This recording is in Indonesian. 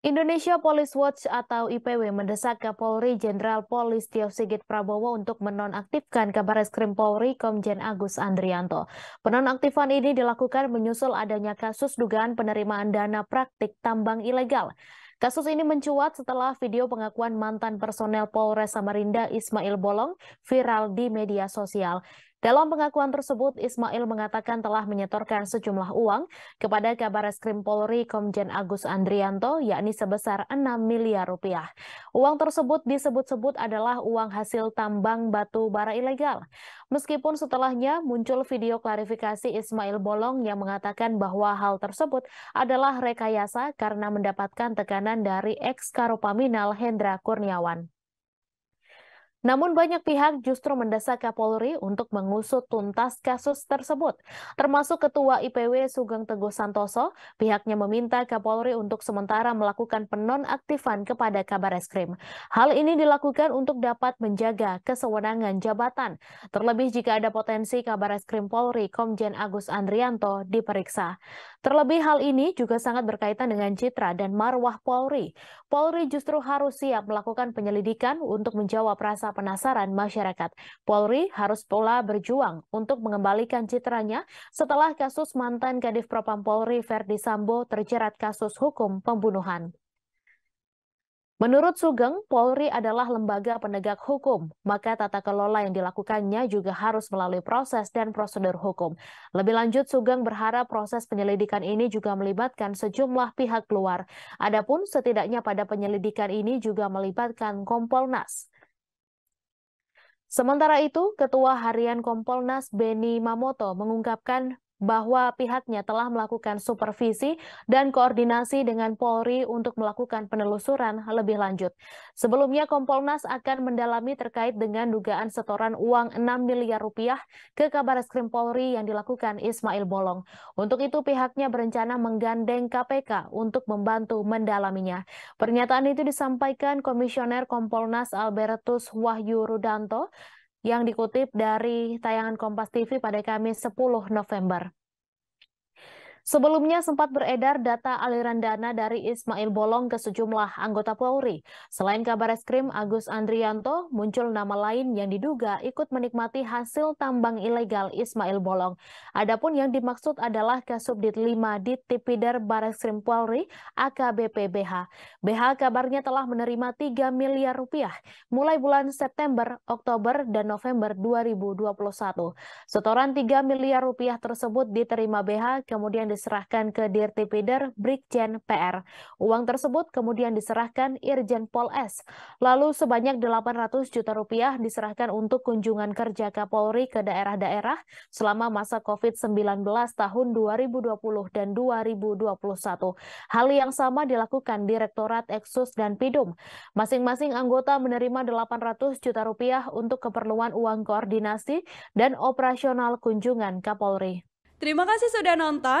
Indonesia Police Watch atau IPW mendesak Kapolri Jenderal Polis Tio Sigit Prabowo untuk menonaktifkan Kabar Kabareskrim Polri Komjen Agus Andrianto. Penonaktifan ini dilakukan menyusul adanya kasus dugaan penerimaan dana praktik tambang ilegal. Kasus ini mencuat setelah video pengakuan mantan personel Polres Samarinda Ismail Bolong viral di media sosial. Dalam pengakuan tersebut, Ismail mengatakan telah menyetorkan sejumlah uang kepada Kabar Eskrim Polri Komjen Agus Andrianto, yakni sebesar 6 miliar rupiah. Uang tersebut disebut-sebut adalah uang hasil tambang batu bara ilegal. Meskipun setelahnya muncul video klarifikasi Ismail Bolong yang mengatakan bahwa hal tersebut adalah rekayasa karena mendapatkan tekanan dari ex Karopaminal Hendra Kurniawan. Namun banyak pihak justru mendesak Kapolri untuk mengusut tuntas kasus tersebut. Termasuk Ketua IPW Sugeng Teguh Santoso, pihaknya meminta Kapolri untuk sementara melakukan penonaktifan kepada kabar eskrim. Hal ini dilakukan untuk dapat menjaga kesewenangan jabatan, terlebih jika ada potensi kabar eskrim Polri Komjen Agus Andrianto diperiksa. Terlebih hal ini juga sangat berkaitan dengan citra dan marwah Polri. Polri justru harus siap melakukan penyelidikan untuk menjawab rasa penasaran masyarakat. Polri harus pula berjuang untuk mengembalikan citranya setelah kasus mantan Kadif Propam Polri Verdi Sambo terjerat kasus hukum pembunuhan. Menurut Sugeng, Polri adalah lembaga penegak hukum, maka tata kelola yang dilakukannya juga harus melalui proses dan prosedur hukum. Lebih lanjut, Sugeng berharap proses penyelidikan ini juga melibatkan sejumlah pihak luar. Adapun setidaknya pada penyelidikan ini juga melibatkan Kompolnas. Sementara itu, Ketua Harian Kompolnas Beni Mamoto mengungkapkan bahwa pihaknya telah melakukan supervisi dan koordinasi dengan Polri untuk melakukan penelusuran lebih lanjut. Sebelumnya Kompolnas akan mendalami terkait dengan dugaan setoran uang 6 miliar rupiah ke Kabar Skrim Polri yang dilakukan Ismail Bolong. Untuk itu pihaknya berencana menggandeng KPK untuk membantu mendalaminya. Pernyataan itu disampaikan Komisioner Kompolnas Albertus Wahyu Rudanto yang dikutip dari tayangan Kompas TV pada Kamis 10 November. Sebelumnya sempat beredar data aliran dana dari Ismail Bolong ke sejumlah anggota Polri. Selain kabar eskrim Agus Andrianto, muncul nama lain yang diduga ikut menikmati hasil tambang ilegal Ismail Bolong. Adapun yang dimaksud adalah Kasubdit 5 di Tipider Bareskrim Polri, AKBP BH. BH kabarnya telah menerima 3 miliar rupiah mulai bulan September, Oktober, dan November 2021. Setoran 3 miliar rupiah tersebut diterima BH kemudian diserahkan ke Pider Brigjen PR. Uang tersebut kemudian diserahkan Irjen Pol S. Lalu sebanyak 800 juta rupiah diserahkan untuk kunjungan kerja Kapolri ke daerah-daerah selama masa COVID-19 tahun 2020 dan 2021. Hal yang sama dilakukan Direktorat Eksus dan Pidum. Masing-masing anggota menerima 800 juta rupiah untuk keperluan uang koordinasi dan operasional kunjungan Kapolri. Terima kasih sudah nonton.